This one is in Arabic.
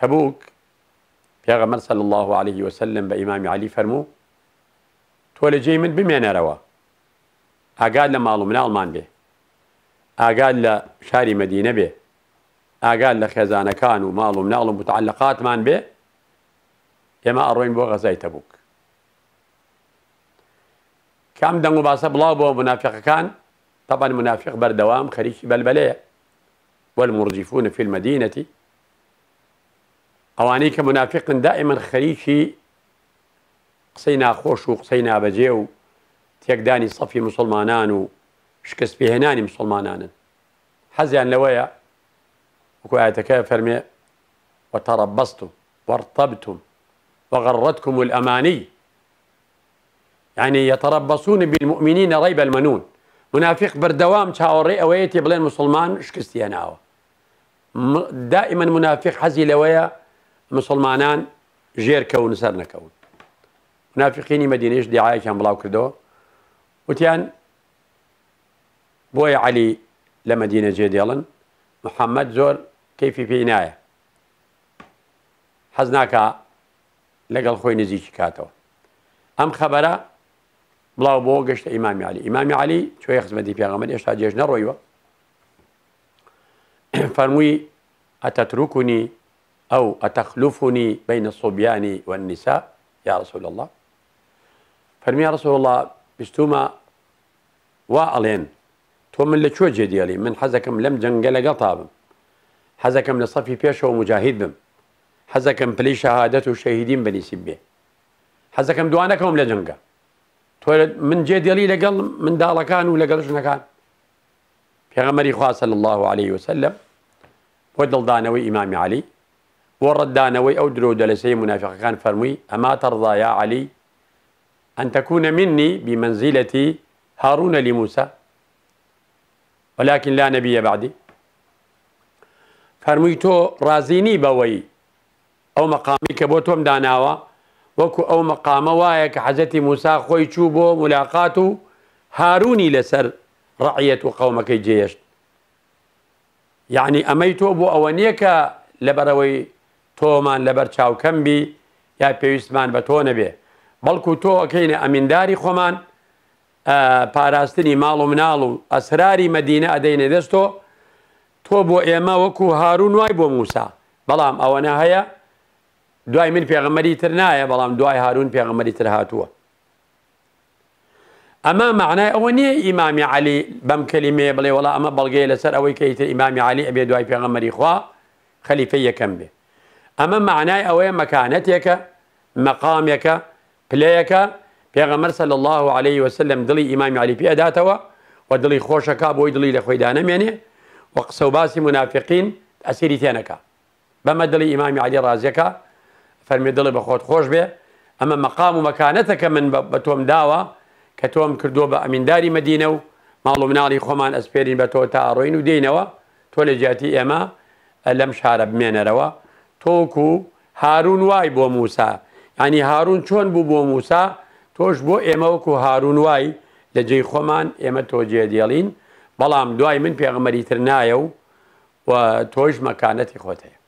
تبوك يا غمر صلى الله عليه وسلم بإمام علي فرمو تولي تۆ من بمين روا أقال لما و مناڵمان بێ به أقال شاری مدینە بێ ئاگاد لە خێزانەکان و ماڵ و مناڵ و متعلقاتمان بێ ئێمە ئەڕۆین بۆ غەزای تەبووک کام دەنگ و باسە بڵاو طبعا منافق بردوام خريش بلبلية والمرجفون في المدينة ئەوانەی کە دائما دائمەن قصينا قسەی ناخۆش بجيو تيقداني صفي مسلمانانو تێکدانی بهناني مسلمانان حزيان لويا پێهێنانی تكافر مي وتربصتم وارتبتم وغرتكم الأماني يعني يتربصون بالمؤمنين ريب المنون منافق بردوام تاوري أويتي بلين مسلمان أنا دائما منافق حزي لويا مسلمانان ژێر کەون سەر نەکەون نافقینی مەدینش دیعاەکیان بڵاو کردەوە وتیان بۆیە علی لە مەدینە جێدێڵن محەممەد زۆر کەفی پێی نایە حەز ناکە لەگەڵ خۆی نزیکی کاتەوە ئەم خەبەرە بڵاو بۆ گەشتە ئیمامی علی ئیمامی علی چۆی خزمەتی پێغەمە هێشتا جێژ نەڕۆیوە فەرمووی ئەتەتروکونی أو أتخلفني بين الصبيان والنساء يا رسول الله فرمي يا رسول الله بستوما وعلين توم اللي شو چۆ من حزكم لم جەنگە قطاب حزكم لصفي فيش ومجاهد بم حزكم بلي شهادة وشهيدين بني سبي حزكم شەهیدیم بنیسیم بێ حەزەکەم دوانەکەم لە جەنگە تۆ من جێدیێڵی لەگەڵ منداڵەکان و لەگەڵ ژنەکان پێغەمەری صلى الله عليه وسلم ودل دانوي إمام علي أو ئەو درۆدە منافق كان فرمي أما ترضى يا علي أن تكون مني بمنزلة هارون لموسى ولكن لا نبي بعدي فرميتو رازيني بوي أو مقامي كبوتهم داناوا وكو أو مقام وايا حزتي موسى خوي تشوبو ملاقاتو هاروني لسر رعية قومك جيش يعني أميتو أبو أوانيك لبروي تۆمان لەبەر چاوکەم بی یا پێویستمان بە تۆ نەبێ بەڵکو تۆکەینە ئەمینداری خۆمان پاراستنی ماڵ و مناڵ و ئەسراری مەدینە ئەدەینە دەستۆ تۆ بۆ ئێمە وەکو هارون وای بۆ موسا بەڵام ئەوەنە هەیە دوای من پێغەمەری تر نایە بەڵام دوای هارون پێغەمەری تر هاتووە ئەمە معنای ئەوە نییە ئیمامی علی بەم کللیمێ بڵێ وڵا ئەمە بەڵگەی لەسەر ئەوەی کەیتر ئیمامی علی ئەبێ دوای پێغەمەری خوا خەلیفە یەکەم بێ اما معنای ئەوەیە مەکانەتێکە مەقامێکە پلەیەکە پێغەمەەر صلى الله عليه وسلم دلي امام علي في اداته ودلي خوشك ابو دلي لخوي لە خۆیدا نەمێنێ يعني. و منافقين أسيري باسی بما دلي إمام علي دڵی ئیمامی بخوت ڕازەکە فەرمی دڵی بە خۆت خۆش بێ ئەمە مەقام و من داري مدينه معلومنا علي خمان اسبيرين بە ئەمینداری مدینە و ماڵ و مناڵی خۆمان ئەسپێرین بە تۆک و هارون وای بۆ موسا ینی هارون چۆن بوو بۆ موسا تۆش بۆ ئێمەوەکو هارون وای لە جێی خۆمان ئێمە تۆجێ دێڵین بەڵام دوای من پێغمەریتر نایە و تۆش مەکانەتی خۆتەیە.